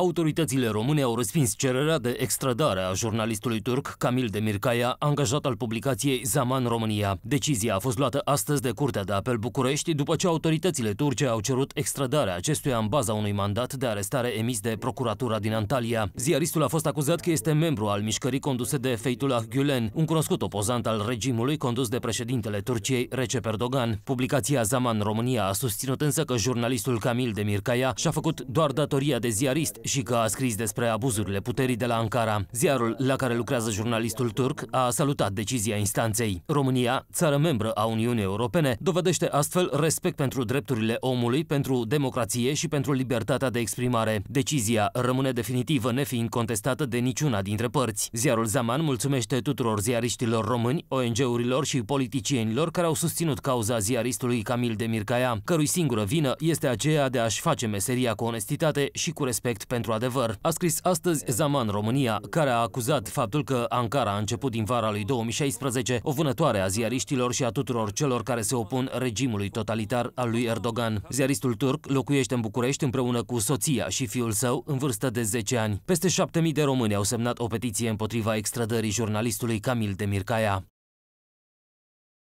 Autoritățile române au respins cererea de extradare a jurnalistului turc Camil Demircaia, angajat al publicației Zaman România. Decizia a fost luată astăzi de Curtea de Apel București după ce autoritățile turce au cerut extradarea acestuia în baza unui mandat de arestare emis de Procuratura din Antalya. Ziaristul a fost acuzat că este membru al mișcării conduse de Feytullah Gülen, un cunoscut opozant al regimului condus de președintele Turciei Recep Erdogan. Publicația Zaman România a susținut însă că jurnalistul Camil Demircaia și-a făcut doar datoria de ziarist și că a scris despre abuzurile puterii de la Ankara. Ziarul la care lucrează jurnalistul turc a salutat decizia instanței. România, țară membră a Uniunii Europene, dovedește astfel respect pentru drepturile omului, pentru democrație și pentru libertatea de exprimare. Decizia rămâne definitivă, nefiind contestată de niciuna dintre părți. Ziarul Zaman mulțumește tuturor ziariștilor români, ONG-urilor și politicienilor care au susținut cauza ziaristului Camil Demircaia, cărui singură vină este aceea de a-și face meseria cu onestitate și cu respect pentru pentru adevăr, a scris astăzi Zaman România, care a acuzat faptul că Ankara a început din vara lui 2016 o vânătoare a ziariștilor și a tuturor celor care se opun regimului totalitar al lui Erdogan. Ziaristul turc locuiește în București împreună cu soția și fiul său în vârstă de 10 ani. Peste 7.000 de români au semnat o petiție împotriva extradării jurnalistului Camil Demircaia.